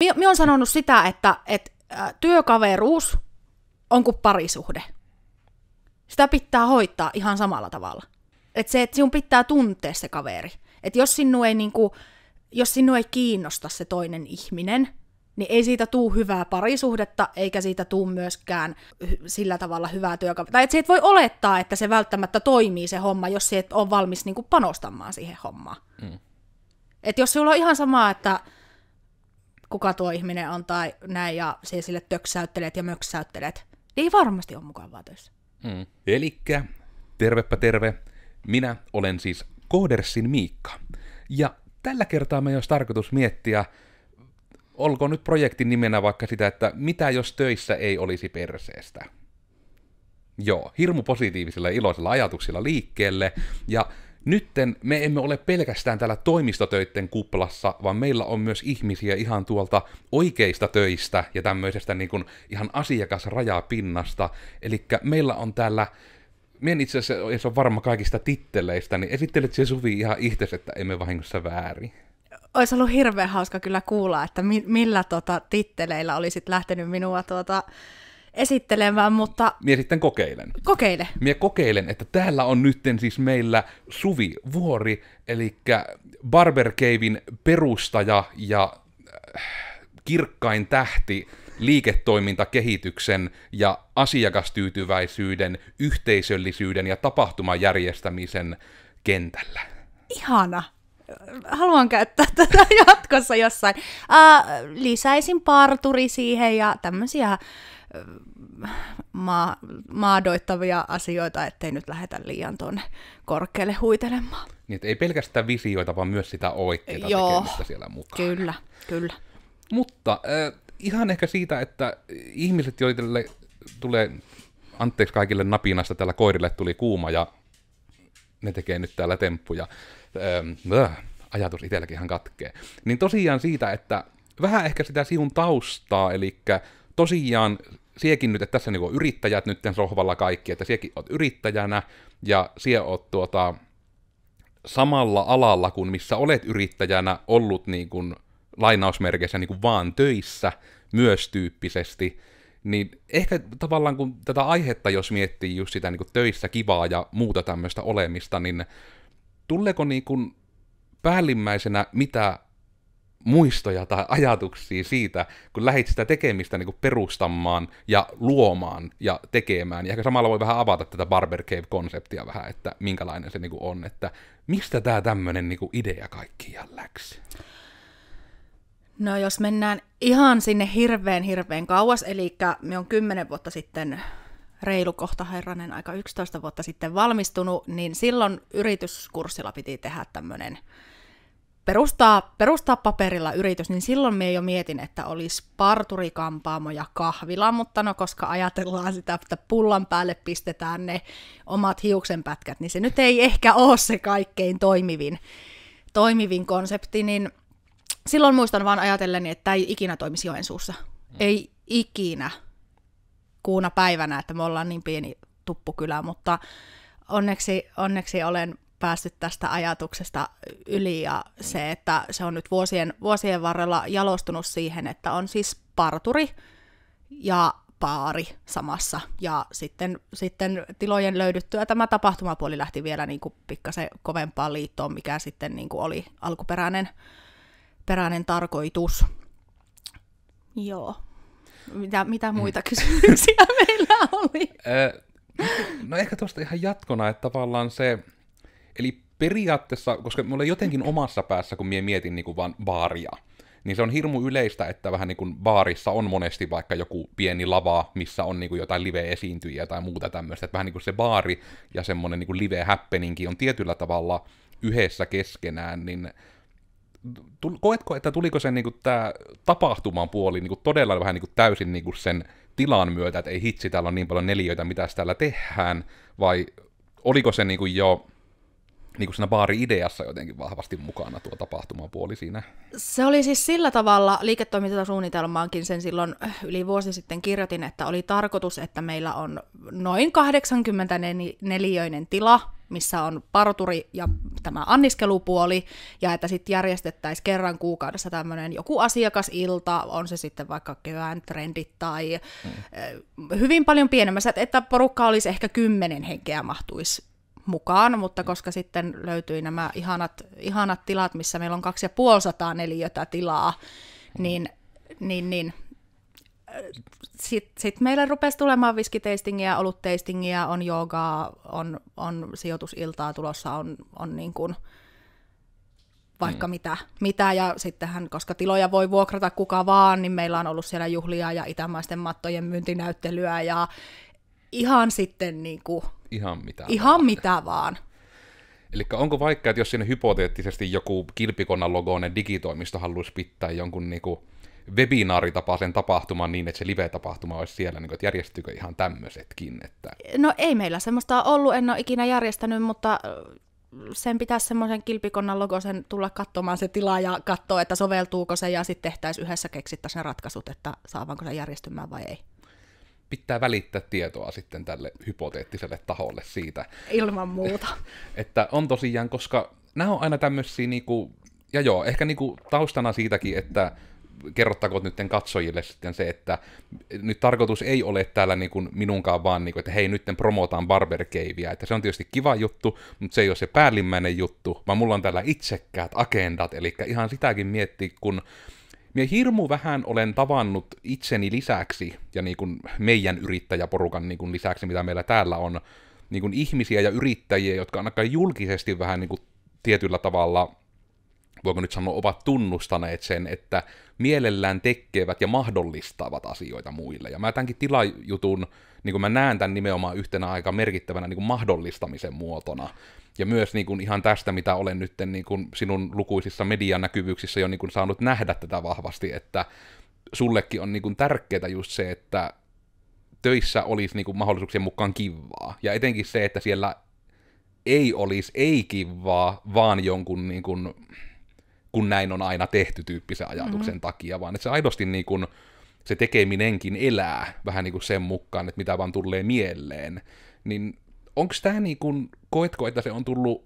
Minä mi olen sanonut sitä, että, että työkaveruus on kuin parisuhde. Sitä pitää hoitaa ihan samalla tavalla. Että se, että sinun pitää tuntea se kaveri. Että jos sinua ei, niinku, jos sinua ei kiinnosta se toinen ihminen, niin ei siitä tuu hyvää parisuhdetta, eikä siitä tuu myöskään sillä tavalla hyvää työkaveria. Tai että se et voi olettaa, että se välttämättä toimii se homma, jos se et ole valmis niinku panostamaan siihen hommaan. Mm. Et jos sulla on ihan sama, että kuka tuo ihminen on tai näin, ja se sille töksäyttelet ja möksäyttelet. Ei varmasti ole mukavaa töissä. Mm. Elikkä, tervepä terve, minä olen siis Koodersin Miikka. Ja tällä kertaa me olisi tarkoitus miettiä, olko nyt projektin nimenä vaikka sitä, että mitä jos töissä ei olisi perseestä. Joo, hirmu positiivisilla ja iloisilla ajatuksilla liikkeelle, ja Nytten me emme ole pelkästään täällä toimistotöiden kuplassa, vaan meillä on myös ihmisiä ihan tuolta oikeista töistä ja tämmöisestä niin kuin ihan asiakasrajapinnasta. Eli meillä on täällä minä en itse asiassa ole varma kaikista titteleistä, niin esittelet se Suvi ihan itse, että emme vahingossa väärin. Olisi ollut hirveän hauska kyllä kuulla, että mi- millä tota titteleillä olisit lähtenyt minua tuota, esittelemään, mutta... Mie sitten kokeilen. Kokeile. Mie kokeilen, että täällä on nytten siis meillä Suvi Vuori, eli Barber Cavein perustaja ja äh, kirkkain tähti liiketoimintakehityksen ja asiakastyytyväisyyden, yhteisöllisyyden ja tapahtuman järjestämisen kentällä. Ihana. Haluan käyttää tätä jatkossa jossain. Uh, lisäisin parturi siihen ja tämmöisiä Äh, ma- maadoittavia asioita, ettei nyt lähetä liian tuonne korkealle huitelemaan. Niin, ei pelkästään visioita, vaan myös sitä oikeaa Joo, tekemistä siellä mukaan. Kyllä, kyllä. Mutta äh, ihan ehkä siitä, että ihmiset, joille tulee, anteeksi kaikille napinasta, täällä koirille tuli kuuma ja ne tekee nyt täällä temppuja. Äh, ajatus itselläkin ihan katkee. Niin tosiaan siitä, että vähän ehkä sitä siun taustaa, eli tosiaan siekin nyt, että tässä niinku on yrittäjät nyt sohvalla kaikki, että siekin oot yrittäjänä ja sie oot tuota, samalla alalla kuin missä olet yrittäjänä ollut niin kuin, lainausmerkeissä niinku vaan töissä myös tyyppisesti, niin ehkä tavallaan kun tätä aihetta, jos miettii just sitä niin kuin töissä kivaa ja muuta tämmöistä olemista, niin tuleeko niin kuin päällimmäisenä, mitä muistoja tai ajatuksia siitä, kun lähdit sitä tekemistä niin kuin perustamaan ja luomaan ja tekemään. Ja ehkä samalla voi vähän avata tätä Barber Cave-konseptia vähän, että minkälainen se niin kuin on, että mistä tämä tämmöinen niin idea kaikkiaan läksi? No jos mennään ihan sinne hirveän hirveän kauas, eli me on kymmenen vuotta sitten reilu kohta herranen aika 11 vuotta sitten valmistunut, niin silloin yrityskurssilla piti tehdä tämmöinen perustaa, perustaa paperilla yritys, niin silloin me jo mietin, että olisi parturikampaamo ja kahvila, mutta no koska ajatellaan sitä, että pullan päälle pistetään ne omat hiuksenpätkät, niin se nyt ei ehkä ole se kaikkein toimivin, toimivin konsepti, niin silloin muistan vaan ajatelleni, että tämä ei ikinä toimisi Joensuussa. Mm. Ei ikinä kuuna päivänä, että me ollaan niin pieni tuppukylä, mutta onneksi, onneksi olen päästy tästä ajatuksesta yli ja se, että se on nyt vuosien, vuosien varrella jalostunut siihen, että on siis parturi ja paari samassa. Ja sitten, sitten tilojen löydyttyä tämä tapahtumapuoli lähti vielä niin kuin pikkasen kovempaan liittoon, mikä sitten niin kuin oli alkuperäinen peräinen tarkoitus. Joo. Mitä, mitä mm. muita kysymyksiä meillä oli? No ehkä tuosta ihan jatkona, että tavallaan se, Eli periaatteessa, koska mulla jotenkin omassa päässä, kun mie mietin niin kuin vaan baaria, niin se on hirmu yleistä, että vähän niin kuin baarissa on monesti vaikka joku pieni lava, missä on niin kuin jotain live-esiintyjiä tai muuta tämmöistä. Että vähän niin kuin se baari ja semmoinen niin live-häppeninki on tietyllä tavalla yhdessä keskenään, niin koetko, että tuliko se niin tämä tapahtuman puoli niin kuin todella vähän niin kuin täysin niin kuin sen tilan myötä, että ei hitsi, täällä on niin paljon neliöitä, mitä täällä tehdään, vai oliko se niin kuin jo niin kuin siinä baari-ideassa jotenkin vahvasti mukana tuo tapahtumapuoli siinä. Se oli siis sillä tavalla, liiketoimintasuunnitelmaankin sen silloin äh, yli vuosi sitten kirjoitin, että oli tarkoitus, että meillä on noin 84 tila, missä on parturi ja tämä anniskelupuoli, ja että sitten järjestettäisiin kerran kuukaudessa tämmöinen joku asiakasilta, on se sitten vaikka kevään trendit tai mm. Äh, hyvin paljon pienemmässä, että porukka olisi ehkä kymmenen henkeä mahtuisi mukaan, mutta koska sitten löytyi nämä ihanat, ihanat tilat, missä meillä on 250 neliötä tilaa, mm. niin, niin, niin sitten sit meillä rupesi tulemaan viskiteistingiä, olutteistingiä, on joogaa, on, on sijoitusiltaa tulossa, on, on niin kuin vaikka mm. mitä, mitä. Ja sittenhän, koska tiloja voi vuokrata kuka vaan, niin meillä on ollut siellä juhlia ja itämaisten mattojen myyntinäyttelyä ja ihan sitten niin kuin ihan mitä Ihan vaan. mitä vaan. Eli onko vaikka, että jos sinne hypoteettisesti joku kilpikonnan logoinen digitoimisto haluaisi pitää jonkun niinku webinaaritapaisen tapahtuman niin, että se live-tapahtuma olisi siellä, niin kuin, että järjestyykö ihan tämmöisetkin? Että... No ei meillä semmoista ollut, en ole ikinä järjestänyt, mutta sen pitäisi semmoisen kilpikonnan logosen tulla katsomaan se tila ja katsoa, että soveltuuko se ja sitten tehtäisiin yhdessä keksittäisiin ratkaisut, että saavanko se järjestymään vai ei pitää välittää tietoa sitten tälle hypoteettiselle taholle siitä. Ilman muuta. että on tosiaan, koska nämä on aina tämmöisiä niinku, ja joo, ehkä niinku taustana siitäkin, että kerrottakoon nytten katsojille sitten se, että nyt tarkoitus ei ole täällä niinku minunkaan vaan, niinku, että hei, nytten promotaan barberkeiviä, että se on tietysti kiva juttu, mutta se ei ole se päällimmäinen juttu, vaan mulla on täällä itsekkäät agendat, eli ihan sitäkin miettiä, kun minä hirmu vähän olen tavannut itseni lisäksi ja niin kuin meidän yrittäjäporukan niin kuin lisäksi, mitä meillä täällä on, niin kuin ihmisiä ja yrittäjiä, jotka ainakaan julkisesti vähän niin kuin tietyllä tavalla voiko nyt sanoa, ovat tunnustaneet sen, että mielellään tekevät ja mahdollistavat asioita muille. Ja mä tämänkin tilajutun niin kuin mä näen tämän nimenomaan yhtenä aika merkittävänä niin kuin mahdollistamisen muotona. Ja myös niin kuin ihan tästä, mitä olen nyt niin kuin sinun lukuisissa medianäkyvyyksissä jo niin kuin saanut nähdä tätä vahvasti, että sullekin on niin kuin tärkeää just se, että töissä olisi niin kuin mahdollisuuksien mukaan kivaa. Ja etenkin se, että siellä ei olisi ei-kivaa, vaan jonkun niin kuin, kun näin on aina tehty tyyppisen ajatuksen mm-hmm. takia, vaan että se aidosti niin kuin, se tekeminenkin elää vähän niin kuin sen mukaan, että mitä vaan tulee mieleen, niin onko tämä niin kuin, koetko, että se on tullut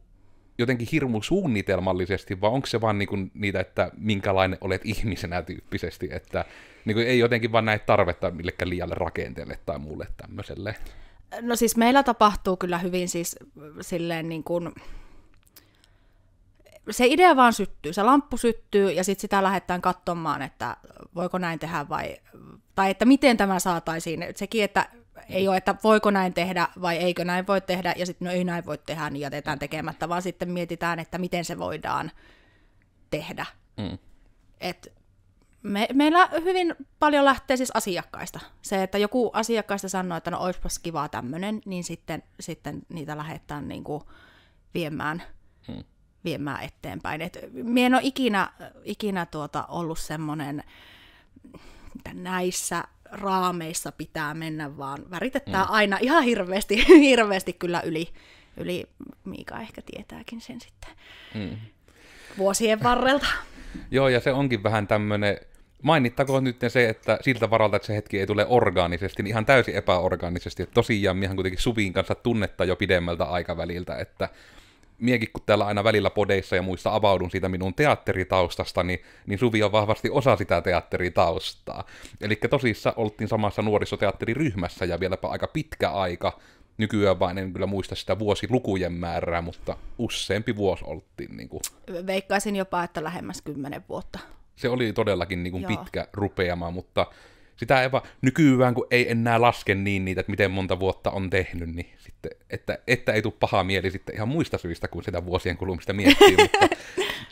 jotenkin hirmu suunnitelmallisesti, vai onko se vaan niin kuin niitä, että minkälainen olet ihmisenä tyyppisesti, että niin kuin ei jotenkin vaan näe tarvetta millekään liialle rakenteelle tai muulle tämmöiselle? No siis meillä tapahtuu kyllä hyvin siis silleen niin kuin se idea vaan syttyy, se lamppu syttyy ja sitten sitä lähdetään katsomaan, että voiko näin tehdä vai, tai että miten tämä saataisiin. Sekin, että ei ole, että voiko näin tehdä vai eikö näin voi tehdä ja sitten no ei näin voi tehdä, niin jätetään tekemättä, vaan sitten mietitään, että miten se voidaan tehdä. Mm. Et me, meillä hyvin paljon lähtee siis asiakkaista. Se, että joku asiakkaista sanoo, että no olisipa kivaa tämmöinen, niin sitten, sitten niitä lähdetään niinku viemään. mm viemään eteenpäin. Et mie en ole ikinä, ikinä tuota ollut semmoinen, että näissä raameissa pitää mennä, vaan väritetään mm. aina ihan hirveästi, hirveästi kyllä yli, yli. Miika ehkä tietääkin sen sitten mm. vuosien varrelta. Joo, ja se onkin vähän tämmöinen, mainittakoon nyt se, että siltä varalta, että se hetki ei tule orgaanisesti, niin ihan täysin epäorgaanisesti. Että tosiaan, miehän kuitenkin Subin kanssa tunnetta jo pidemmältä aikaväliltä, että miekin kun täällä aina välillä podeissa ja muissa avaudun siitä minun teatteritaustasta, niin, niin Suvi on vahvasti osa sitä teatteritaustaa. Eli tosissa oltiin samassa nuorisoteatteriryhmässä ja vieläpä aika pitkä aika. Nykyään vain en kyllä muista sitä vuosilukujen määrää, mutta useampi vuosi oltiin. Niin kuin. Veikkaisin jopa, että lähemmäs kymmenen vuotta. Se oli todellakin niin kuin pitkä rupeama, mutta sitä ei vaan nykyään, kun ei enää laske niin niitä, että miten monta vuotta on tehnyt, niin sitten, että, että ei tule paha mieli sitten ihan muista syistä kuin sitä vuosien kulumista miettii, mutta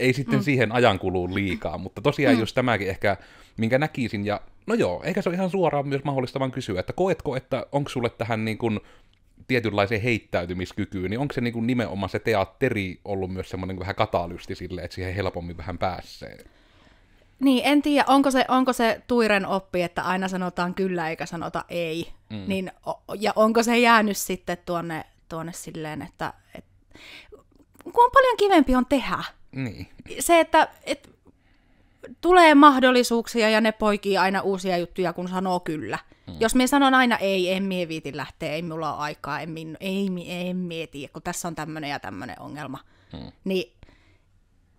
ei sitten mm. siihen ajan kuluu liikaa. Mutta tosiaan mm. just tämäkin ehkä, minkä näkisin, ja no joo, ehkä se on ihan suoraan myös mahdollista vaan kysyä, että koetko, että onko sulle tähän niin kuin tietynlaiseen heittäytymiskykyyn, niin onko se niin kuin nimenomaan se teatteri ollut myös semmoinen vähän katalysti sille, että siihen helpommin vähän pääsee? Niin, en tiedä, onko se, onko se Tuiren oppi, että aina sanotaan kyllä eikä sanota ei. Mm. Niin, ja onko se jäänyt sitten tuonne, tuonne silleen, että, et, kun on paljon kivempi on tehdä. Niin. Se, että, et, tulee mahdollisuuksia ja ne poikii aina uusia juttuja, kun sanoo kyllä. Mm. Jos me sanon aina ei, en mie viitin lähteä, ei mulla ole aikaa, en mie, ei, mie, en mie tiedä, kun tässä on tämmöinen ja tämmöinen ongelma. Mm. Niin,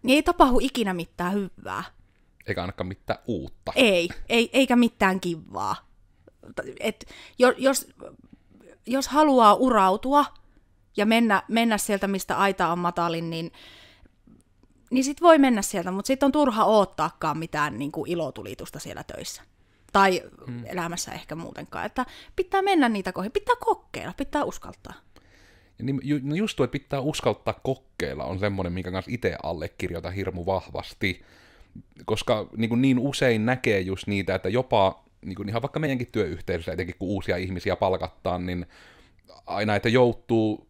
niin ei tapahdu ikinä mitään hyvää. Eikä ainakaan mitään uutta. Ei, ei eikä mitään kivaa. Et jos, jos haluaa urautua ja mennä, mennä sieltä, mistä aita on matalin, niin, niin sitten voi mennä sieltä, mutta sitten on turha oottaakaan mitään niin kuin ilotulitusta siellä töissä. Tai hmm. elämässä ehkä muutenkaan. Että pitää mennä niitä kohti, pitää kokeilla, pitää uskaltaa. Niin, ju, no just tuo, että pitää uskaltaa kokeilla, on semmoinen, minkä kanssa itse allekirjoitan hirmu vahvasti koska niin, kuin niin usein näkee just niitä, että jopa niin kuin ihan vaikka meidänkin työyhteisössä, etenkin kun uusia ihmisiä palkattaa, niin aina, että joutuu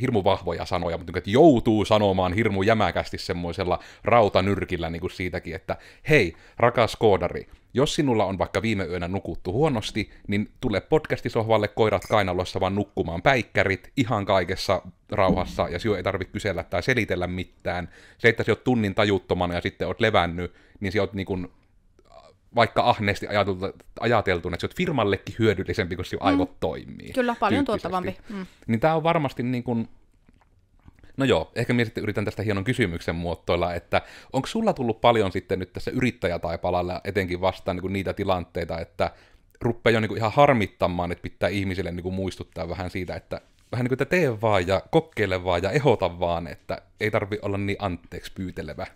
hirmu vahvoja sanoja, mutta niin kuin, joutuu sanomaan hirmu jämäkästi semmoisella rautanyrkillä niin kuin siitäkin, että hei, rakas koodari, jos sinulla on vaikka viime yönä nukuttu huonosti, niin tule podcastisohvalle koirat kainalossa vaan nukkumaan päikkärit ihan kaikessa rauhassa, ja sinua ei tarvitse kysellä tai selitellä mitään. Se, että sinä olet tunnin tajuttomana ja sitten olet levännyt, niin sinä olet niin kuin vaikka ahneesti ajateltuna, että se on firmallekin hyödyllisempi, kun se mm. aivot toimii. Kyllä, paljon tuottavampi. Mm. Niin tämä on varmasti niin kuin, No joo, ehkä minä sitten yritän tästä hienon kysymyksen muotoilla, että onko sulla tullut paljon sitten nyt tässä yrittäjätaipalalla etenkin vastaan niin kuin niitä tilanteita, että rupeaa jo niin kuin ihan harmittamaan, että pitää ihmisille niin kuin muistuttaa vähän siitä, että vähän niin kuin, että tee vaan ja kokeile vaan ja ehota vaan, että ei tarvi olla niin anteeksi pyytelevä.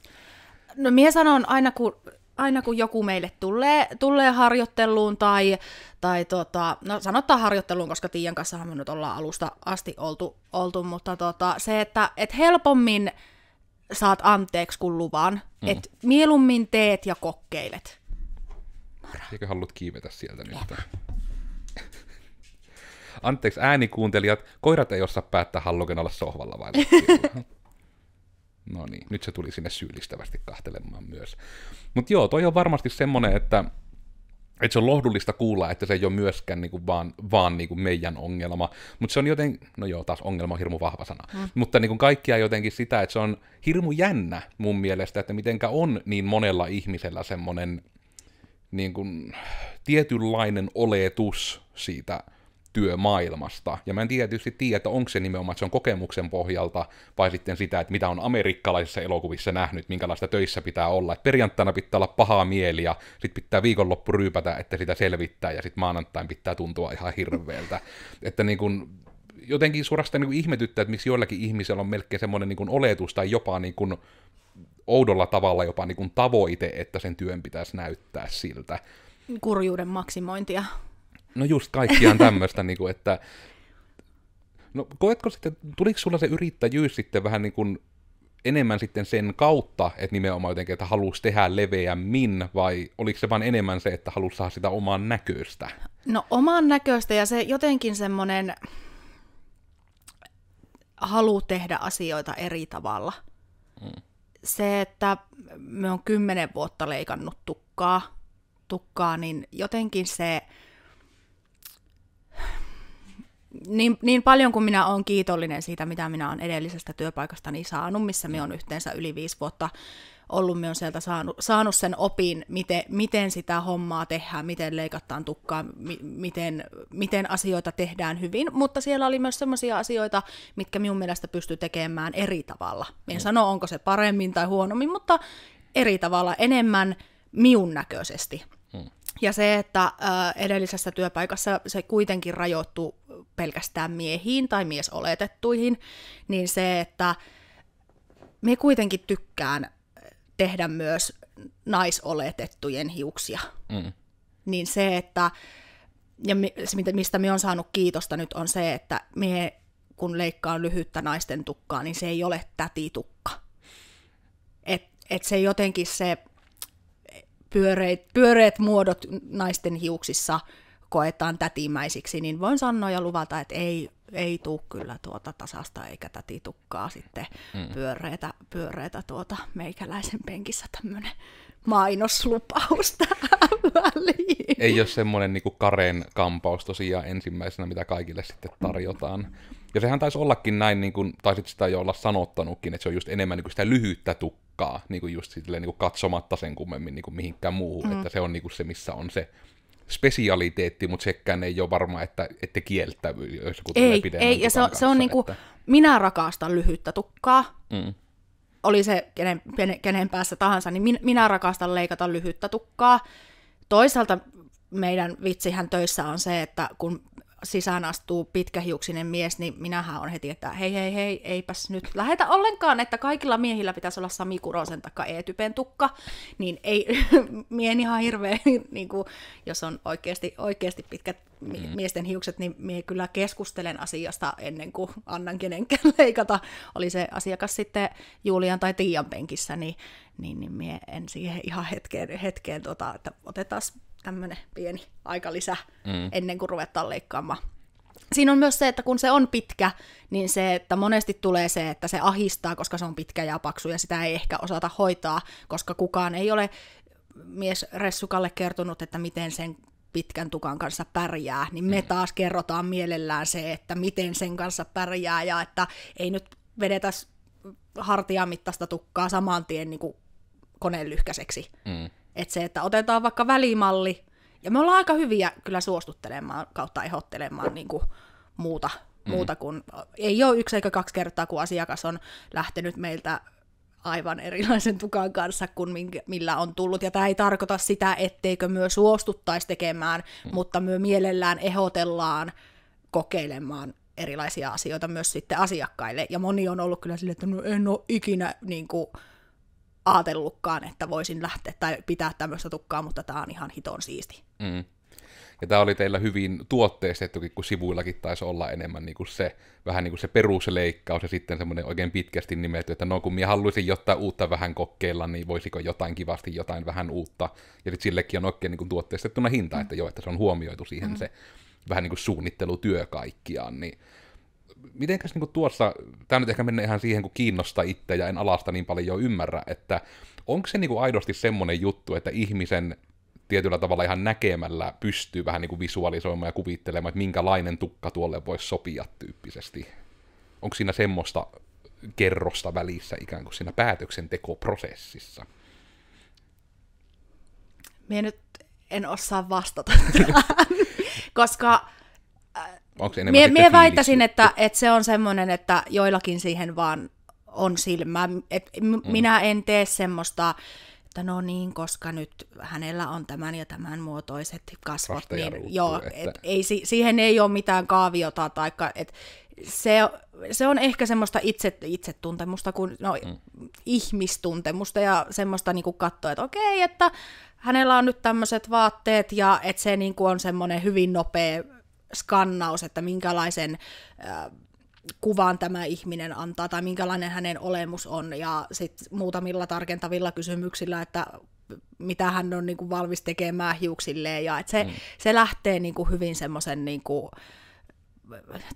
No minä sanon aina, kun aina kun joku meille tulee, tulee harjoitteluun tai, tai tota, no sanotaan harjoitteluun, koska Tiian kanssa me nyt ollaan alusta asti oltu, oltu mutta tota, se, että et helpommin saat anteeksi kuin luvan, mm. että mieluummin teet ja kokkeilet. Eikö haluat kiivetä sieltä nyt? Jep. Anteeksi äänikuuntelijat, koirat ei osaa päättää, haluukin olla sohvalla vai No niin, nyt se tuli sinne syyllistävästi kahtelemaan myös. Mutta joo, toi on varmasti semmoinen, että, että se on lohdullista kuulla, että se ei ole myöskään niinku vaan, vaan niinku meidän ongelma. Mutta se on joten, no joo, taas ongelma on hirmu vahva sana. Mm. Mutta niinku kaikkia jotenkin sitä, että se on hirmu jännä mun mielestä, että mitenkä on niin monella ihmisellä semmoinen niin kuin, tietynlainen oletus siitä työmaailmasta. Ja mä en tietysti tiedä, että onko se nimenomaan, että se on kokemuksen pohjalta, vai sitten sitä, että mitä on amerikkalaisissa elokuvissa nähnyt, minkälaista töissä pitää olla. että perjantaina pitää olla pahaa mieli, ja sitten pitää viikonloppu ryypätä, että sitä selvittää, ja sitten maanantain pitää tuntua ihan hirveältä. että niin kun, jotenkin suorastaan niin kun ihmetyttää, että miksi joillakin ihmisillä on melkein semmoinen niin kun oletus, tai jopa niin kun, oudolla tavalla jopa niin kun tavoite, että sen työn pitäisi näyttää siltä. Kurjuuden maksimointia No just kaikkiaan tämmöistä, niin kuin, että... No koetko sitten, tuliko sulla se yrittäjyys sitten vähän niin kuin enemmän sitten sen kautta, että nimenomaan jotenkin, että halusi tehdä leveämmin, vai oliko se vaan enemmän se, että halusi saada sitä omaan näköistä? No omaan näköistä ja se jotenkin semmoinen halu tehdä asioita eri tavalla. Mm. Se, että me on kymmenen vuotta leikannut tukkaa, tukkaa, niin jotenkin se, niin, niin paljon kuin minä olen kiitollinen siitä, mitä minä olen edellisestä työpaikastani saanut, missä me on yhteensä yli viisi vuotta ollut, me on sieltä saanut, saanut sen opin, miten, miten sitä hommaa tehdään, miten leikataan tukkaa, mi, miten, miten asioita tehdään hyvin, mutta siellä oli myös sellaisia asioita, mitkä minun mielestä pystyy tekemään eri tavalla. En mm. sano, onko se paremmin tai huonommin, mutta eri tavalla, enemmän minun näköisesti. Ja se, että edellisessä työpaikassa se kuitenkin rajoittuu pelkästään miehiin tai miesoletettuihin, niin se, että me kuitenkin tykkään tehdä myös naisoletettujen hiuksia. Mm. Niin se, että, ja se, mistä me on saanut kiitosta nyt on se, että me kun leikkaan lyhyttä naisten tukkaa, niin se ei ole tätitukka. että et se jotenkin se pyöreit, pyöreät muodot naisten hiuksissa koetaan tätimäisiksi, niin voin sanoa ja luvata, että ei, ei tuu kyllä tuota tasasta eikä tätitukkaa sitten mm. pyöreitä, pyöreitä tuota meikäläisen penkissä tämmöinen mainoslupaus tähän väliin. Ei ole semmoinen niin kareen kampaus tosiaan ensimmäisenä, mitä kaikille sitten tarjotaan. Ja sehän taisi ollakin näin, niin kuin taisit sitä jo olla sanottanutkin, että se on just enemmän niin kuin sitä lyhyttä tukkaa hukkaa niin kuin just silleen, niin kuin katsomatta sen kummemmin niin kuin mihinkään muuhun, mm. että se on niin kuin se, missä on se spesialiteetti, mutta sekään ei ole varma, että, ette kieltävy, jos joku ei, tulee Ei, ja se on, kanssa, se on niin kuin, että... minä rakastan lyhyttä tukkaa, mm. oli se kenen, kenen päässä tahansa, niin min, minä rakastan leikata lyhyttä tukkaa. Toisaalta meidän vitsihän töissä on se, että kun sisään astuu pitkähiuksinen mies, niin minähän on heti, että hei hei hei, eipäs nyt lähetä ollenkaan, että kaikilla miehillä pitäisi olla Sami Kurosen takka E-typen tukka, niin ei, mien ihan hirveä, niin kuin, jos on oikeasti, oikeasti pitkät mm. miesten hiukset, niin minä kyllä keskustelen asiasta ennen kuin annan kenenkään leikata. Oli se asiakas sitten Julian tai Tiian penkissä, niin, niin, niin minä en siihen ihan hetkeen, hetkeen tota, että otetaan tämmöinen pieni aikalisä mm. ennen kuin ruvetaan leikkaamaan. Siinä on myös se, että kun se on pitkä, niin se, että monesti tulee se, että se ahistaa, koska se on pitkä ja paksu ja sitä ei ehkä osata hoitaa, koska kukaan ei ole mies Ressukalle kertonut, että miten sen pitkän tukan kanssa pärjää, niin me mm. taas kerrotaan mielellään se, että miten sen kanssa pärjää ja että ei nyt vedetä hartiamittaista tukkaa saman tien niin koneen lyhkäiseksi, mm. Että se, että otetaan vaikka välimalli, ja me ollaan aika hyviä kyllä suostuttelemaan kautta ehottelemaan niin kuin muuta, mm. muuta kuin, ei ole yksi eikä kaksi kertaa, kun asiakas on lähtenyt meiltä aivan erilaisen tukan kanssa kuin millä on tullut. Ja tämä ei tarkoita sitä, etteikö myös suostuttaisi tekemään, mm. mutta myös mielellään ehotellaan kokeilemaan erilaisia asioita myös sitten asiakkaille. Ja moni on ollut kyllä silleen, että no en ole ikinä niin kuin, ajatellutkaan, että voisin lähteä tai pitää tämmöistä tukkaa, mutta tämä on ihan hiton siisti. Mm. Ja tämä oli teillä hyvin tuotteistettukin, kun sivuillakin taisi olla enemmän niin kuin se, vähän niin kuin se perusleikkaus ja sitten semmoinen oikein pitkästi nimetty, että no kun minä haluaisin jotain uutta vähän kokeilla, niin voisiko jotain kivasti, jotain vähän uutta. Ja sitten sillekin on oikein niin kuin tuotteistettuna hinta, mm. että joo, että se on huomioitu siihen mm. se vähän niin kuin suunnittelutyö kaikkiaan, niin mitenkäs niin tuossa, tämä nyt ehkä mennä ihan siihen, kun kiinnostaa itse ja en alasta niin paljon jo ymmärrä, että onko se niin aidosti semmoinen juttu, että ihmisen tietyllä tavalla ihan näkemällä pystyy vähän niin visualisoimaan ja kuvittelemaan, että minkälainen tukka tuolle voisi sopia tyyppisesti. Onko siinä semmoista kerrosta välissä ikään kuin siinä päätöksentekoprosessissa? Minä nyt en osaa vastata, koska Onko enemmän mie, mie väittäisin, että, että se on semmoinen, että joillakin siihen vaan on silmä. Et mm. Minä en tee semmoista, että no niin, koska nyt hänellä on tämän ja tämän muotoiset kasvot. Niin, joo, että... et ei, siihen ei ole mitään kaaviota. Taikka, et se, se on ehkä semmoista itse, itsetuntemusta, kun, no, mm. ihmistuntemusta ja semmoista niin katsoa, että okei, että hänellä on nyt tämmöiset vaatteet ja että se niin kuin on semmoinen hyvin nopea skannaus, että minkälaisen äh, kuvan tämä ihminen antaa tai minkälainen hänen olemus on ja sitten muutamilla tarkentavilla kysymyksillä, että mitä hän on niin kuin valmis tekemään hiuksilleen ja että se, mm. se lähtee niin kuin hyvin semmoisen niin kuin,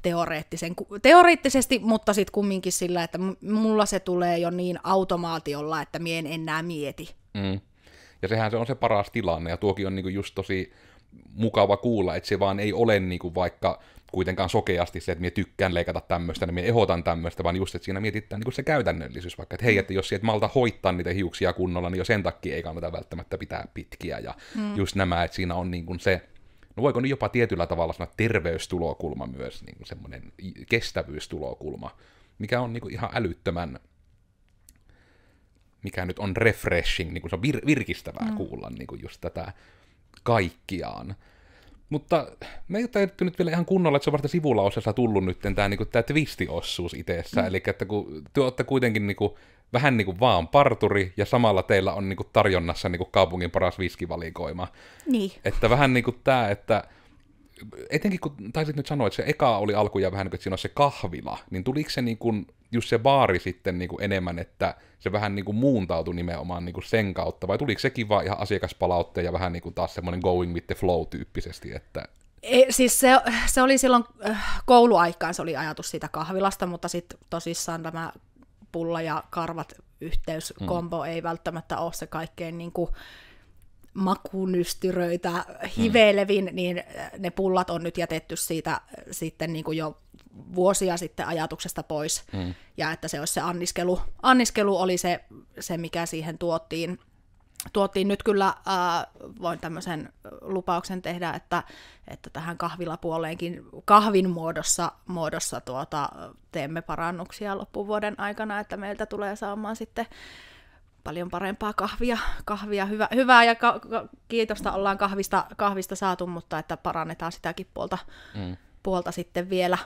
teoreettisen, teoreettisesti, mutta sitten kumminkin sillä, että mulla se tulee jo niin automaatiolla, että mien en enää mieti. Mm. Ja sehän se on se paras tilanne, ja tuokin on kuin niinku just tosi mukava kuulla, että se vaan ei ole niin kuin vaikka kuitenkaan sokeasti se, että minä tykkään leikata tämmöistä, niin minä ehdotan tämmöistä, vaan just, että siinä mietitään niin se käytännöllisyys vaikka, että hei, että jos et malta hoittaa niitä hiuksia kunnolla, niin jo sen takia ei kannata välttämättä pitää pitkiä, ja mm. just nämä, että siinä on niin kuin se, no voiko nyt jopa tietyllä tavalla sanoa terveystulokulma myös, niin kuin semmoinen kestävyystulokulma, mikä on niin kuin ihan älyttömän mikä nyt on refreshing, niin kuin se on vir- virkistävää mm. kuulla niin kuin just tätä kaikkiaan. Mutta me ei täytyy nyt vielä ihan kunnolla, että se on vasta sivulausessa tullut nyt tämä, niin tämä twisti itsessä. Mm. Eli että kun te olette kuitenkin niin kuin, vähän niin kuin vaan parturi, ja samalla teillä on niin kuin tarjonnassa niin kuin kaupungin paras viskivalikoima. Niin. Että vähän niin kuin tämä, että etenkin kun taisit nyt sanoa, että se eka oli alkuja vähän niin kuin, että siinä on se kahvila, niin tuliko se niin kuin, just se baari sitten niin kuin enemmän, että se vähän niin kuin muuntautui nimenomaan niin kuin sen kautta, vai tuliko sekin vaan ihan asiakaspalautteen ja vähän niin kuin taas semmoinen going with the flow tyyppisesti, että... Ei, siis se, se oli silloin äh, kouluaikaan, se oli ajatus siitä kahvilasta, mutta sitten tosissaan tämä pulla ja karvat yhteyskombo hmm. ei välttämättä ole se kaikkein niin kuin, makunystyröitä hiveilevin, mm. niin äh, ne pullat on nyt jätetty siitä äh, sitten niin kuin jo vuosia sitten ajatuksesta pois. Mm. Ja että se olisi se anniskelu. Anniskelu oli se, se mikä siihen tuottiin. Tuottiin nyt kyllä, äh, voin tämmöisen lupauksen tehdä, että, että tähän kahvilapuoleenkin kahvin muodossa, muodossa tuota, teemme parannuksia loppuvuoden aikana, että meiltä tulee saamaan sitten paljon parempaa kahvia. kahvia hyvä, hyvää ja ka- ka- kiitosta ollaan kahvista, kahvista saatu, mutta että parannetaan sitäkin puolta, mm. puolta sitten vielä.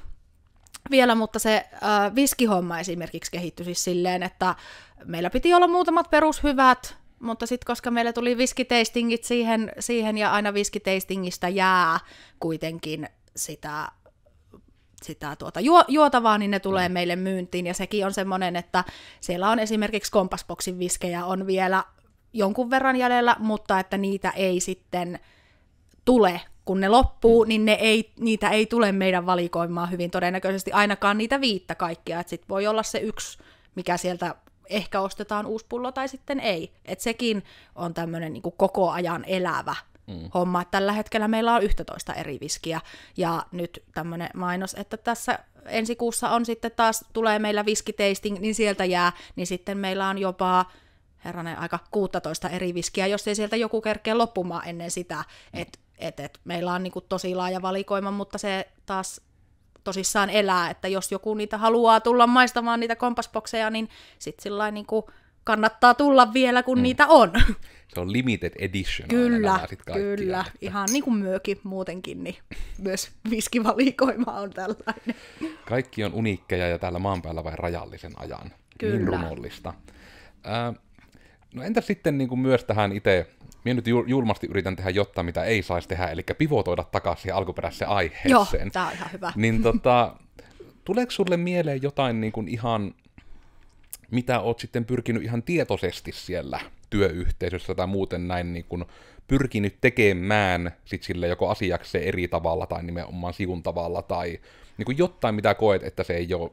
Vielä, mutta se äh, viskihomma esimerkiksi kehittyi siis silleen, että meillä piti olla muutamat perushyvät, mutta sitten koska meillä tuli viskiteistingit siihen, siihen ja aina viskiteistingistä jää kuitenkin sitä sitä tuota juo, juotavaa, niin ne mm. tulee mm. meille myyntiin. Ja sekin on semmoinen, että siellä on esimerkiksi kompasboksin viskejä on vielä jonkun verran jäljellä, mutta että niitä ei sitten tule, kun ne loppuu, mm. niin ne ei, niitä ei tule meidän valikoimaan hyvin todennäköisesti ainakaan niitä viittä kaikkia. Sitten voi olla se yksi, mikä sieltä ehkä ostetaan uusi pullo tai sitten ei. Et sekin on tämmöinen niin koko ajan elävä mm. homma. Tällä hetkellä meillä on 11 eri viskiä ja nyt tämmöinen mainos, että tässä ensi kuussa on sitten taas, tulee meillä viskiteisting, niin sieltä jää, niin sitten meillä on jopa herranen aika 16 eri viskiä, jos ei sieltä joku kerkeä loppumaan ennen sitä, mm. että et, et, meillä on niinku tosi laaja valikoima, mutta se taas tosissaan elää, että jos joku niitä haluaa tulla maistamaan niitä kompasbokseja, niin sitten sillä niinku, kannattaa tulla vielä, kun mm. niitä on. Se on limited edition. Kyllä, kyllä. Että... Ihan niin kuin myökin muutenkin, niin myös viskivalikoima on tällainen. Kaikki on uniikkeja ja täällä maan päällä vain rajallisen ajan. Niin kyllä. Niin runollista. Äh, no entä sitten niin kuin myös tähän itse minä nyt julmasti yritän tehdä jotain, mitä ei saisi tehdä, eli pivotoida takaisin alkuperäiseen aiheeseen. Joo, tämä on ihan hyvä. Niin tota, tuleeko sulle mieleen jotain niin kuin ihan mitä oot sitten pyrkinyt ihan tietoisesti siellä työyhteisössä tai muuten näin niin kuin pyrkinyt tekemään sit sille joko asiakse eri tavalla tai nimenomaan siun tavalla tai niin kuin jotain, mitä koet, että se ei ole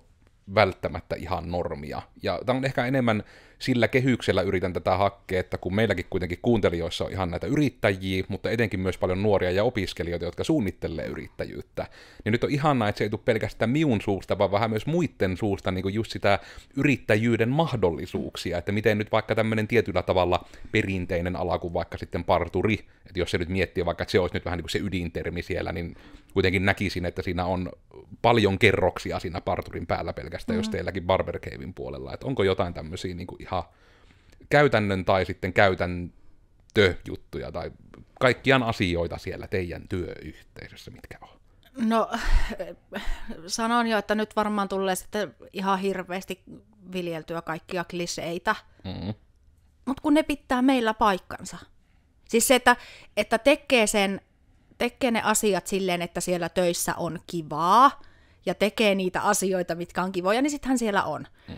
välttämättä ihan normia. Ja tämä on ehkä enemmän sillä kehyksellä yritän tätä hakkea, että kun meilläkin kuitenkin kuuntelijoissa on ihan näitä yrittäjiä, mutta etenkin myös paljon nuoria ja opiskelijoita, jotka suunnittelee yrittäjyyttä, niin nyt on ihan että se ei tule pelkästään miun suusta, vaan vähän myös muiden suusta niin kuin just sitä yrittäjyyden mahdollisuuksia, että miten nyt vaikka tämmöinen tietyllä tavalla perinteinen ala kuin vaikka sitten parturi, että jos se nyt miettii vaikka, että se olisi nyt vähän niin kuin se ydintermi siellä, niin kuitenkin näkisin, että siinä on paljon kerroksia siinä parturin päällä pelkästään, mm. jos mm-hmm. teilläkin Barber Cavein puolella, että onko jotain tämmöisiä niin kuin ihan käytännön tai sitten käytäntöjuttuja tai kaikkiaan asioita siellä teidän työyhteisössä, mitkä on? No sanon jo, että nyt varmaan tulee sitten ihan hirveästi viljeltyä kaikkia kliseitä, mm-hmm. mutta kun ne pitää meillä paikkansa. Siis se, että, että tekee sen tekee ne asiat silleen, että siellä töissä on kivaa ja tekee niitä asioita, mitkä on kivoja, niin sittenhän siellä on. Mm.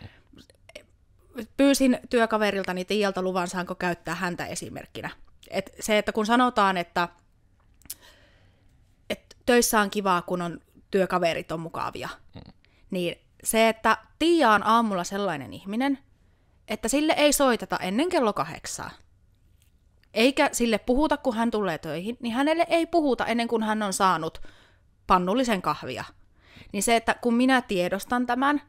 Pyysin työkaveriltani Tiialta luvan, saanko käyttää häntä esimerkkinä. Et se, että kun sanotaan, että, että töissä on kivaa, kun on työkaverit on mukavia, mm. niin se, että Tiia on aamulla sellainen ihminen, että sille ei soiteta ennen kello kahdeksaa eikä sille puhuta, kun hän tulee töihin, niin hänelle ei puhuta ennen kuin hän on saanut pannullisen kahvia. Niin se, että kun minä tiedostan tämän,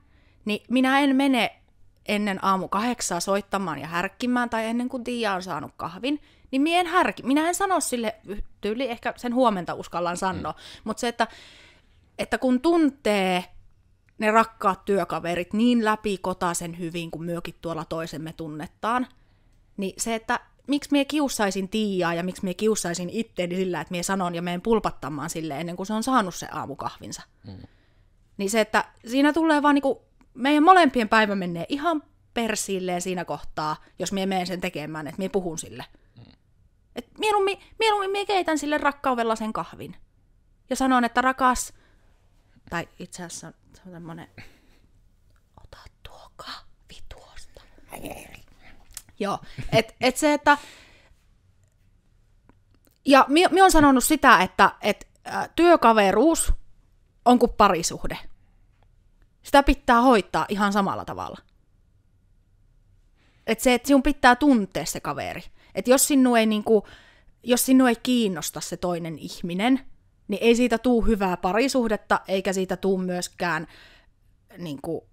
niin minä en mene ennen aamu kahdeksaa soittamaan ja härkkimään tai ennen kuin Tiia on saanut kahvin, niin minä en härki. Minä en sano sille tyyli, ehkä sen huomenta uskallan sanoa, mm. mutta se, että, että kun tuntee ne rakkaat työkaverit niin läpi sen hyvin, kuin myökin tuolla toisemme tunnettaan, niin se, että miksi mie kiussaisin Tiiaa ja miksi mie kiussaisin itteeni sillä, että mie sanon ja meen pulpattamaan sille ennen kuin se on saanut se aamukahvinsa. Mm. Niin se, että siinä tulee vaan niinku, meidän molempien päivä menee ihan persilleen siinä kohtaa, jos mie menen sen tekemään, että mie puhun sille. Mm. Et mieluummin, mieluummin mie keitän sille rakkaudella sen kahvin. Ja sanon, että rakas, tai itse asiassa se on tämmönen, ota tuo kahvi tuosta. Joo. Et, et se, että... Ja minä mi olen sanonut sitä, että et, ä, työkaveruus on kuin parisuhde. Sitä pitää hoitaa ihan samalla tavalla. Et se, että sinun pitää tuntea se kaveri. että jos sinua ei, niinku, jos sinun ei kiinnosta se toinen ihminen, niin ei siitä tuu hyvää parisuhdetta, eikä siitä tuu myöskään niinku,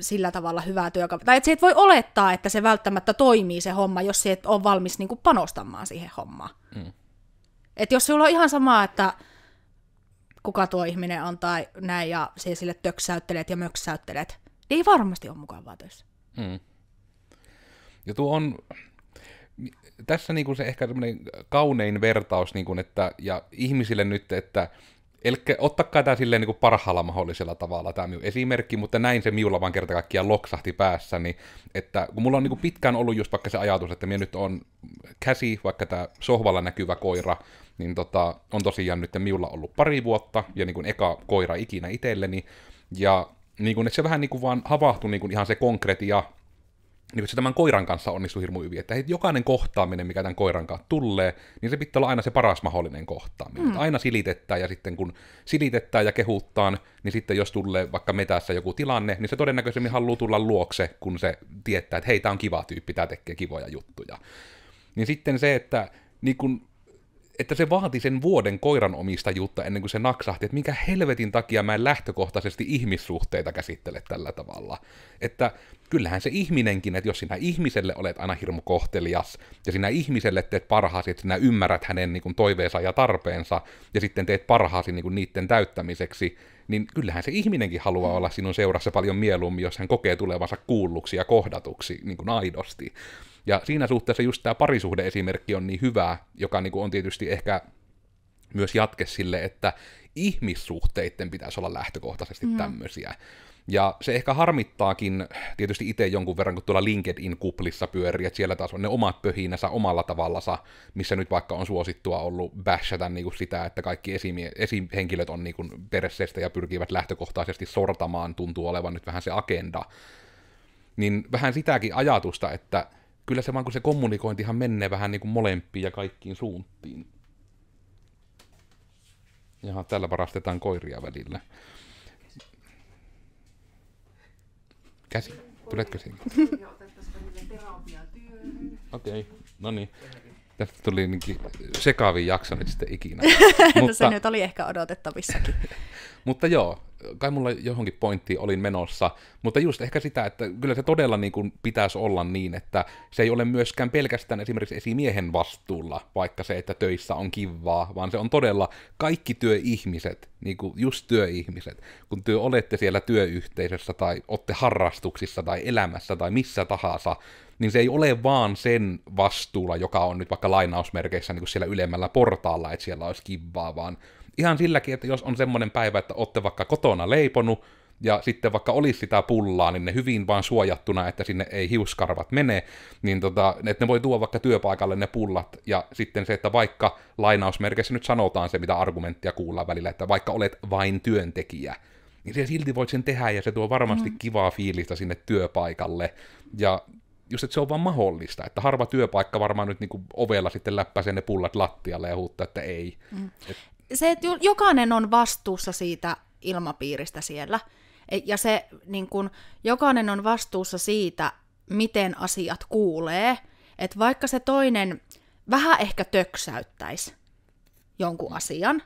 sillä tavalla hyvää työkaveria. Tai että se et voi olettaa, että se välttämättä toimii se homma, jos se et ole valmis niin kuin panostamaan siihen hommaan. Mm. Että jos sulla on ihan sama, että kuka tuo ihminen on tai näin, ja se sille töksäyttelet ja möksäyttelet, niin ei varmasti ole mukavaa töissä. Mm. Ja tuo on, tässä niin kuin se ehkä semmoinen kaunein vertaus, niin kuin että, ja ihmisille nyt, että Eli ottakaa tämä silleen niin kuin parhaalla mahdollisella tavalla tämä esimerkki, mutta näin se miulla vaan kerta kaikkiaan loksahti päässäni, niin että kun mulla on niin kuin pitkään ollut just vaikka se ajatus, että minä nyt on käsi, vaikka tämä sohvalla näkyvä koira, niin tota, on tosiaan nyt miulla ollut pari vuotta, ja niin kuin eka koira ikinä itselleni, ja niin kuin, että se vähän niin kuin vaan havahtui niin kuin ihan se konkretia, niin se tämän koiran kanssa onnistui hirmu hyvin, että jokainen kohtaaminen, mikä tämän koiran kanssa tulee, niin se pitää olla aina se paras mahdollinen kohtaaminen. Mm. Aina silitettää ja sitten kun silitettää ja kehuttaan, niin sitten jos tulee vaikka metässä joku tilanne, niin se todennäköisemmin haluaa tulla luokse, kun se tietää, että hei, tämä on kiva tyyppi, tämä tekee kivoja juttuja. Niin sitten se, että niin kun että se vaati sen vuoden koiran omistajuutta ennen kuin se naksahti, että minkä helvetin takia mä en lähtökohtaisesti ihmissuhteita käsittele tällä tavalla. Että kyllähän se ihminenkin, että jos sinä ihmiselle olet aina hirmu kohtelias, ja sinä ihmiselle teet parhaasi, että sinä ymmärrät hänen niin kuin, toiveensa ja tarpeensa, ja sitten teet parhaasi niin kuin, niiden täyttämiseksi, niin kyllähän se ihminenkin haluaa mm. olla sinun seurassa paljon mieluummin, jos hän kokee tulevansa kuulluksi ja kohdatuksi niin kuin aidosti. Ja siinä suhteessa just tämä parisuhdeesimerkki on niin hyvä, joka niin kuin on tietysti ehkä myös jatke sille, että ihmissuhteiden pitäisi olla lähtökohtaisesti mm. tämmöisiä. Ja se ehkä harmittaakin tietysti itse jonkun verran, kun tuolla LinkedIn-kuplissa pyörii, että siellä taas on ne omat pöhiinänsä omalla tavallansa, missä nyt vaikka on suosittua ollut bashata niin kuin sitä, että kaikki esimie- esihenkilöt on niin perseestä ja pyrkivät lähtökohtaisesti sortamaan, tuntuu olevan nyt vähän se agenda. Niin vähän sitäkin ajatusta, että kyllä se vaan kun se kommunikointihan menee vähän niin kuin molempiin ja kaikkiin suuntiin. Jaha, tällä varastetaan koiria välillä. Käsi. Tuletko sinne? Okei, okay. no niin. Tästä tuli niinkin sekaavin jakso nyt sitten ikinä. Mutta... no se nyt oli ehkä odotettavissakin. mutta joo, kai mulla johonkin pointtiin olin menossa, mutta just ehkä sitä, että kyllä se todella niin kuin pitäisi olla niin, että se ei ole myöskään pelkästään esimerkiksi esimiehen vastuulla, vaikka se, että töissä on kivaa, vaan se on todella kaikki työihmiset, niin kuin just työihmiset, kun työ olette siellä työyhteisössä tai olette harrastuksissa tai elämässä tai missä tahansa, niin se ei ole vaan sen vastuulla, joka on nyt vaikka lainausmerkeissä niin kuin siellä ylemmällä portaalla, että siellä olisi kivaa, vaan ihan silläkin, että jos on semmoinen päivä, että olette vaikka kotona leiponut, ja sitten vaikka olisi sitä pullaa, niin ne hyvin vaan suojattuna, että sinne ei hiuskarvat mene, niin tota, että ne voi tuoda vaikka työpaikalle ne pullat, ja sitten se, että vaikka lainausmerkeissä nyt sanotaan se, mitä argumenttia kuullaan välillä, että vaikka olet vain työntekijä, niin se silti voit sen tehdä, ja se tuo varmasti mm. kivaa fiilistä sinne työpaikalle, ja just, että se on vaan mahdollista, että harva työpaikka varmaan nyt niin ovella sitten läppäisee ne pullat lattialle ja huuttaa, että ei. Mm. Et, se, että jokainen on vastuussa siitä ilmapiiristä siellä. E, ja se, niin kun, jokainen on vastuussa siitä, miten asiat kuulee. Että vaikka se toinen vähän ehkä töksäyttäisi jonkun asian,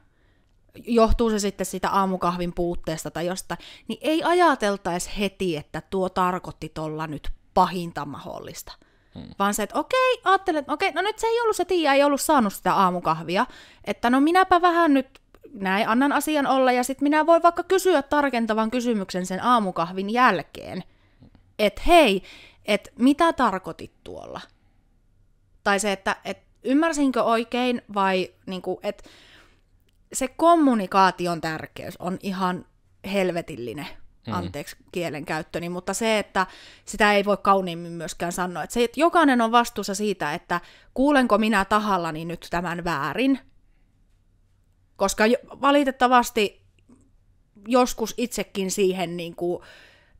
johtuu se sitten sitä aamukahvin puutteesta tai jostain, niin ei ajateltaisi heti, että tuo tarkoitti tuolla nyt pahinta mahdollista. Mm. Vaan se, että okei, ajattelen, että okei, no nyt se ei ollut, se Tiia ei ollut saanut sitä aamukahvia. Että no minäpä vähän nyt näin annan asian olla ja sitten minä voin vaikka kysyä tarkentavan kysymyksen sen aamukahvin jälkeen. Että hei, että mitä tarkoitit tuolla? Tai se, että et, ymmärsinkö oikein vai niinku, että se kommunikaation tärkeys on ihan helvetillinen Mm. anteeksi kielenkäyttöni, mutta se, että sitä ei voi kauniimmin myöskään sanoa. Että se, että jokainen on vastuussa siitä, että kuulenko minä tahallani nyt tämän väärin, koska valitettavasti joskus itsekin siihen niin kuin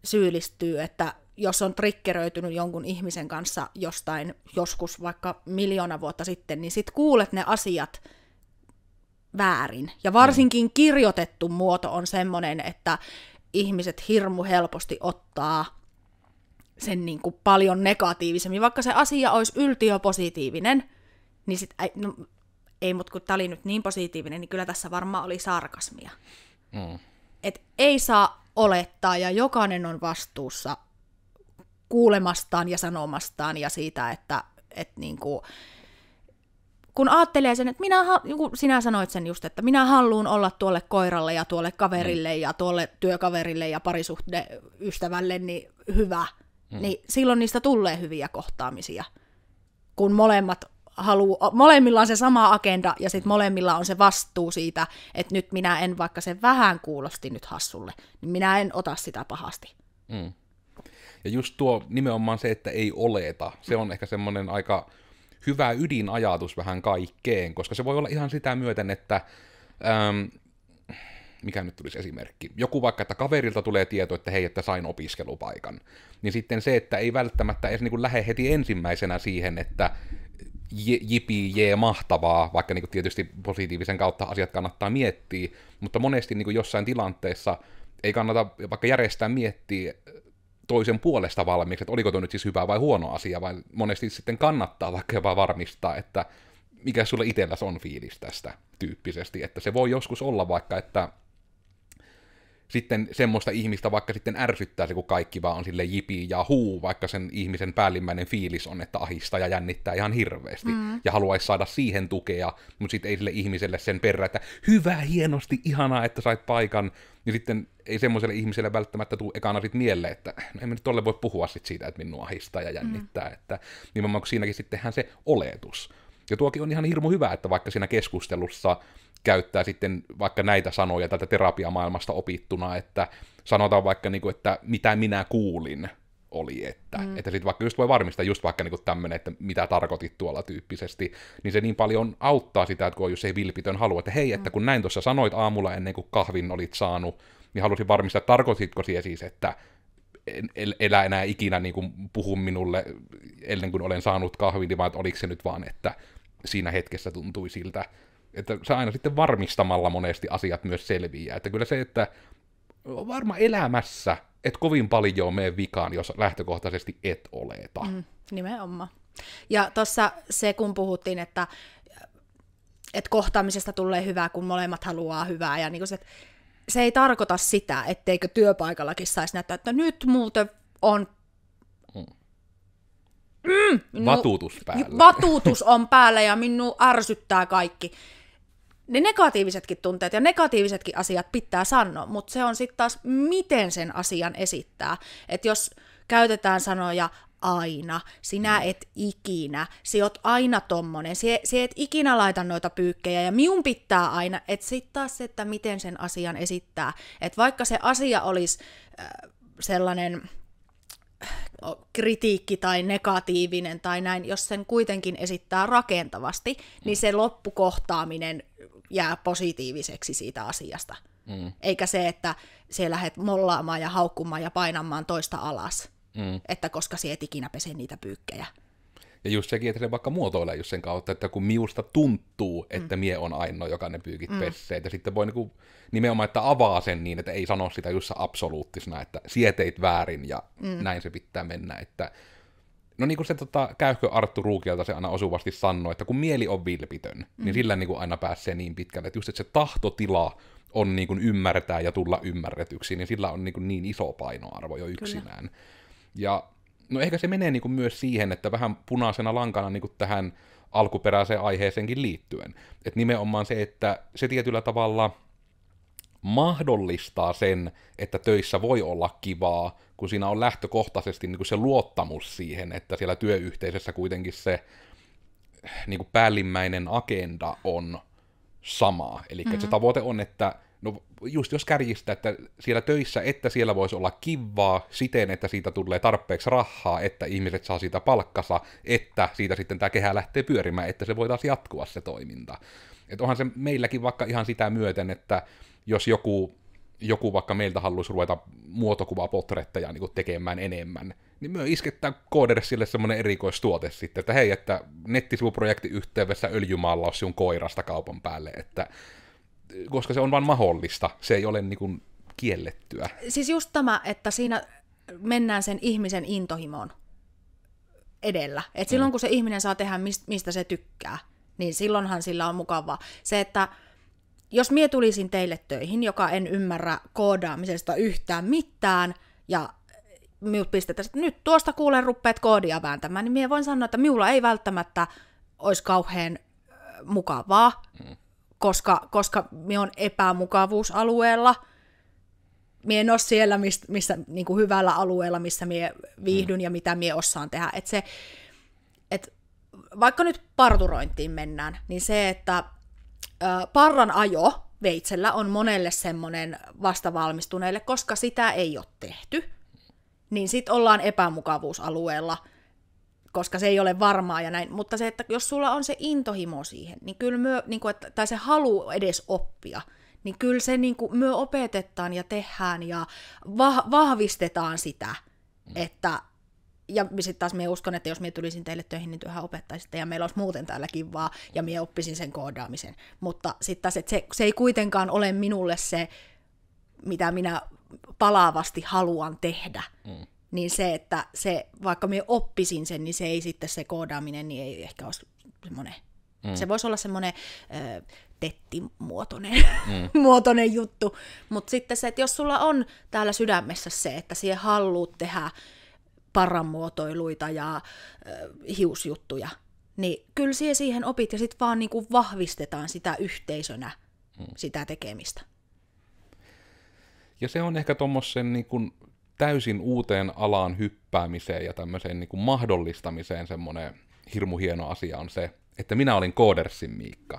syyllistyy, että jos on trikkeröitynyt jonkun ihmisen kanssa jostain joskus vaikka miljoona vuotta sitten, niin sit kuulet ne asiat väärin. Ja varsinkin kirjoitettu muoto on semmoinen, että ihmiset hirmu helposti ottaa sen niin kuin paljon negatiivisemmin, vaikka se asia olisi yltiöpositiivinen, niin sit, ei, no, ei mutta kun tämä oli nyt niin positiivinen, niin kyllä tässä varmaan oli sarkasmia. Mm. Et ei saa olettaa ja jokainen on vastuussa kuulemastaan ja sanomastaan ja siitä, että että niin kuin, kun ajattelee sen, että minä, niin sinä sanoit sen just, että minä haluan olla tuolle koiralle ja tuolle kaverille mm. ja tuolle työkaverille ja parisuhdeystävälle niin hyvä, mm. niin silloin niistä tulee hyviä kohtaamisia. Kun molemmat haluu, molemmilla on se sama agenda ja sitten molemmilla on se vastuu siitä, että nyt minä en, vaikka se vähän kuulosti nyt hassulle, niin minä en ota sitä pahasti. Mm. Ja just tuo nimenomaan se, että ei oleta, se on ehkä semmoinen aika hyvä ydinajatus vähän kaikkeen, koska se voi olla ihan sitä myöten, että... Äm, mikä nyt tulisi esimerkki, joku vaikka, että kaverilta tulee tieto, että hei, että sain opiskelupaikan, niin sitten se, että ei välttämättä edes niin lähde heti ensimmäisenä siihen, että jipi, jee, mahtavaa, vaikka niin tietysti positiivisen kautta asiat kannattaa miettiä, mutta monesti niin jossain tilanteessa ei kannata vaikka järjestää miettiä toisen puolesta valmiiksi, että oliko tuo nyt siis hyvä vai huono asia, vai monesti sitten kannattaa vaikka jopa varmistaa, että mikä sulla itselläsi on fiilis tästä tyyppisesti, että se voi joskus olla vaikka, että sitten semmoista ihmistä vaikka sitten ärsyttää se, kun kaikki vaan on sille jipi ja huu, vaikka sen ihmisen päällimmäinen fiilis on, että ahista ja jännittää ihan hirveästi. Mm. Ja haluaisi saada siihen tukea, mutta sitten ei sille ihmiselle sen perä, että hyvä, hienosti, ihanaa, että sait paikan. Ja sitten ei semmoiselle ihmiselle välttämättä tule ekana sit mieleen, että no en nyt tolle voi puhua sit siitä, että minua ahistaa ja mm. jännittää. Mm. Että nimenomaan kun siinäkin sittenhän se oletus. Ja tuokin on ihan hirmu hyvä, että vaikka siinä keskustelussa käyttää sitten vaikka näitä sanoja tätä terapiamaailmasta opittuna, että sanotaan vaikka, niin kuin, että mitä minä kuulin oli, että, mm. että sitten vaikka just voi varmistaa just vaikka niin tämmöinen, että mitä tarkoitit tuolla tyyppisesti, niin se niin paljon auttaa sitä, että kun on just se vilpitön halu, että hei, mm. että kun näin tuossa sanoit aamulla ennen kuin kahvin olit saanut, niin halusin varmistaa, että tarkoititko siihen siis, että en elä enää ikinä niin kuin puhu minulle ennen kuin olen saanut kahvin, niin vaan että oliko se nyt vaan, että siinä hetkessä tuntui siltä. Että sä aina sitten varmistamalla monesti asiat myös selviää. Että kyllä se, että on varma elämässä, et kovin paljon mene vikaan, jos lähtökohtaisesti et oleta. Mm, nimenomaan. Ja tuossa se, kun puhuttiin, että, että kohtaamisesta tulee hyvää, kun molemmat haluaa hyvää, ja niin se, se ei tarkoita sitä, etteikö työpaikallakin saisi näyttää, että nyt muuten on Mm, minu... Mm, vatuutus päällä. Vatuutus on päällä ja minun ärsyttää kaikki ne negatiivisetkin tunteet ja negatiivisetkin asiat pitää sanoa, mutta se on sitten taas, miten sen asian esittää. Että jos käytetään sanoja aina, sinä mm. et ikinä, si oot aina tommonen, si, et ikinä laita noita pyykkejä ja miun pitää aina, että sitten taas se, että miten sen asian esittää. Että vaikka se asia olisi äh, sellainen äh, kritiikki tai negatiivinen tai näin, jos sen kuitenkin esittää rakentavasti, niin mm. se loppukohtaaminen jää positiiviseksi siitä asiasta. Mm. Eikä se, että se lähdet mollaamaan ja haukkumaan ja painamaan toista alas, mm. että koska se et ikinä pese niitä pyykkejä. Ja just sekin, että se vaikka muotoilee just sen kautta, että kun miusta tuntuu, että mm. mie on ainoa, joka ne pyykit mm. pessee. Ja sitten voi niinku, nimenomaan, että avaa sen niin, että ei sano sitä just absoluuttisena, että sieteit väärin ja mm. näin se pitää mennä. Että No niin kuin se tota, käykö Arttu Ruukialta se aina osuvasti sanoo, että kun mieli on vilpitön, niin mm. niin sillä niin kuin aina pääsee niin pitkälle, että just että se tahtotila on niin kuin ymmärtää ja tulla ymmärretyksi, niin sillä on niin, kuin niin iso painoarvo jo yksinään. Kyllä. Ja no ehkä se menee niin kuin myös siihen, että vähän punaisena lankana niin kuin tähän alkuperäiseen aiheeseenkin liittyen. Että nimenomaan se, että se tietyllä tavalla – mahdollistaa sen, että töissä voi olla kivaa, kun siinä on lähtökohtaisesti niin kuin se luottamus siihen, että siellä työyhteisössä kuitenkin se niin kuin päällimmäinen agenda on sama. Eli mm-hmm. se tavoite on, että no just jos kärjistä, että siellä töissä, että siellä voisi olla kivaa siten, että siitä tulee tarpeeksi rahaa, että ihmiset saa siitä palkkansa, että siitä sitten tämä kehä lähtee pyörimään, että se voitaisiin jatkua se toiminta. Että onhan se meilläkin vaikka ihan sitä myöten, että jos joku, joku vaikka meiltä haluaisi ruveta muotokuvapotretteja niin tekemään enemmän, niin me iskettää koodersille semmoinen erikoistuote sitten, että hei, että nettisivuprojekti yhteydessä öljymaalaus sinun koirasta kaupan päälle, että koska se on vain mahdollista, se ei ole niin kuin kiellettyä. Siis just tämä, että siinä mennään sen ihmisen intohimoon edellä. Et silloin mm. kun se ihminen saa tehdä, mistä se tykkää, niin silloinhan sillä on mukavaa. Se, että jos mie tulisin teille töihin, joka en ymmärrä koodaamisesta yhtään mitään, ja minut pistetään, että nyt tuosta kuulen ruppeet koodia vääntämään, niin mie voin sanoa, että minulla ei välttämättä olisi kauhean mukavaa, mm. koska, koska minä on epämukavuusalueella. Minä en ole siellä missä, missä, niin kuin hyvällä alueella, missä minä viihdyn mm. ja mitä minä osaan tehdä. Et se, et vaikka nyt parturointiin mennään, niin se, että parran ajo veitsellä on monelle semmoinen vastavalmistuneelle, koska sitä ei ole tehty, niin sit ollaan epämukavuusalueella, koska se ei ole varmaa ja näin. Mutta se, että jos sulla on se intohimo siihen, niin kyllä myö, niin kuin, että, tai se halu edes oppia, niin kyllä se niin kuin, myö opetetaan ja tehdään ja vah- vahvistetaan sitä, että ja sitten taas me uskon, että jos me tulisin teille töihin, niin työhän opettaisitte ja meillä olisi muuten täällä kivaa ja me oppisin sen koodaamisen. Mutta sitten taas, että se, se ei kuitenkaan ole minulle se, mitä minä palaavasti haluan tehdä. Mm. Niin se, että se, vaikka me oppisin sen, niin se ei sitten se koodaaminen, niin ei ehkä olisi semmoinen. Mm. Se voisi olla semmoinen ö, tettimuotoinen mm. muotoinen juttu. Mutta sitten se, että jos sulla on täällä sydämessä se, että siihen haluat tehdä paramuotoiluita ja äh, hiusjuttuja. Niin kyllä siihen, siihen opit ja sitten vaan niinku vahvistetaan sitä yhteisönä mm. sitä tekemistä. Ja se on ehkä tuommoisen niinku täysin uuteen alaan hyppäämiseen ja tämmöiseen niinku mahdollistamiseen semmoinen hirmu hieno asia on se, että minä olin Koodersin Miikka.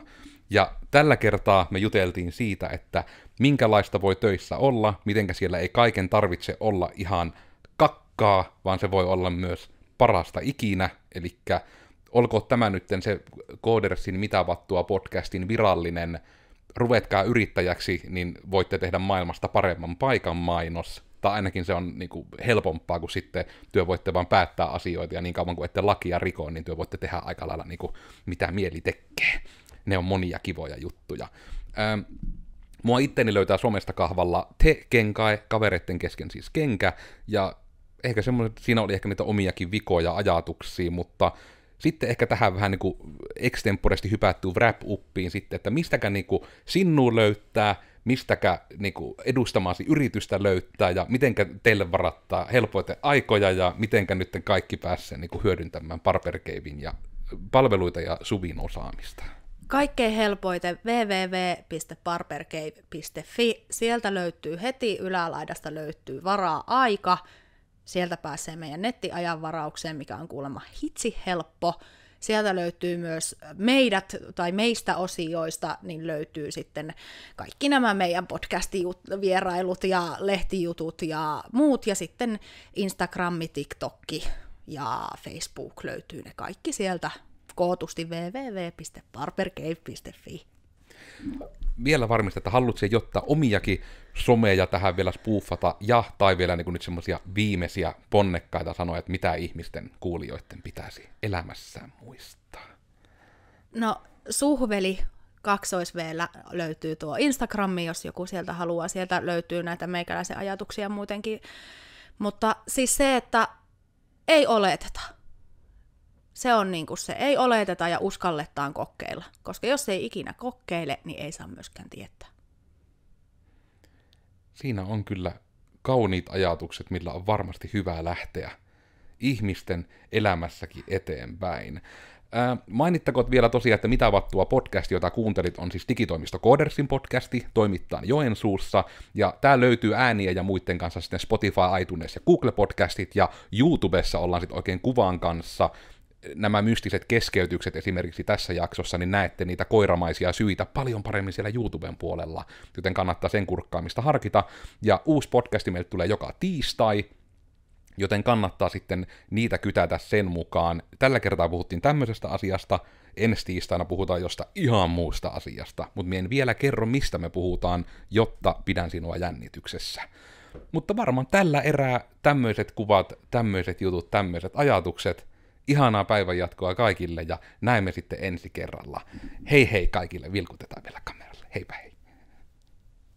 Ja tällä kertaa me juteltiin siitä, että minkälaista voi töissä olla, mitenkä siellä ei kaiken tarvitse olla ihan paskaa, vaan se voi olla myös parasta ikinä, eli olkoon tämä nyt se Koodersin mitavattua podcastin virallinen ruvetkaa yrittäjäksi, niin voitte tehdä maailmasta paremman paikan mainos. Tai ainakin se on niin kuin, helpompaa, kun sitten työ voitte vaan päättää asioita, ja niin kauan kuin ette lakia riko, niin työ voitte tehdä aika lailla niin kuin, mitä mieli tekee. Ne on monia kivoja juttuja. Ähm, mua itteni löytää somesta kahvalla te kenkae, kavereiden kesken siis kenkä, ja ehkä semmoiset, siinä oli ehkä niitä omiakin vikoja ajatuksia, mutta sitten ehkä tähän vähän niin kuin extemporesti hypättyy wrap-uppiin sitten, että mistäkä niin kuin löytää, mistäkä niin kuin edustamaasi yritystä löytää ja mitenkä teille varattaa helpoiten aikoja ja mitenkä nyt kaikki pääsee niin kuin hyödyntämään parperkeivin ja palveluita ja suvin osaamista. Kaikkein helpoite www.parpercave.fi. Sieltä löytyy heti ylälaidasta löytyy varaa aika Sieltä pääsee meidän nettiajanvaraukseen, mikä on kuulemma hitsi helppo. Sieltä löytyy myös meidät tai meistä osioista, niin löytyy sitten kaikki nämä meidän podcast-vierailut ja lehtijutut ja muut. Ja sitten Instagram, TikTok ja Facebook löytyy ne kaikki sieltä kootusti www.barbercave.fi vielä varmistaa, että haluat siihen jotta omiakin someja tähän vielä spuuffata ja tai vielä niin kuin nyt semmoisia viimeisiä ponnekkaita sanoja, että mitä ihmisten kuulijoiden pitäisi elämässään muistaa? No suhveli kaksois löytyy tuo Instagrammi, jos joku sieltä haluaa. Sieltä löytyy näitä meikäläisen ajatuksia muutenkin. Mutta siis se, että ei oleteta. Se on niin kuin se, ei oleteta ja uskalletaan kokeilla. Koska jos ei ikinä kokeile, niin ei saa myöskään tietää. Siinä on kyllä kauniit ajatukset, millä on varmasti hyvää lähteä ihmisten elämässäkin eteenpäin. Ää, mainittakoon vielä tosiaan, että Mitä vattua podcast, jota kuuntelit, on siis digitoimisto Kodersin podcasti, toimittaa Joensuussa, ja tää löytyy ääniä ja muiden kanssa sitten Spotify, iTunes ja Google podcastit, ja YouTubessa ollaan sitten oikein kuvan kanssa, nämä mystiset keskeytykset esimerkiksi tässä jaksossa, niin näette niitä koiramaisia syitä paljon paremmin siellä YouTuben puolella, joten kannattaa sen kurkkaamista harkita. Ja uusi podcasti meille tulee joka tiistai, joten kannattaa sitten niitä kytätä sen mukaan. Tällä kertaa puhuttiin tämmöisestä asiasta, ensi tiistaina puhutaan josta ihan muusta asiasta, mutta minä en vielä kerro, mistä me puhutaan, jotta pidän sinua jännityksessä. Mutta varmaan tällä erää tämmöiset kuvat, tämmöiset jutut, tämmöiset ajatukset – ihanaa päivän jatkoa kaikille ja näemme sitten ensi kerralla. Hei hei kaikille, vilkutetaan vielä kameralle. Heipä hei.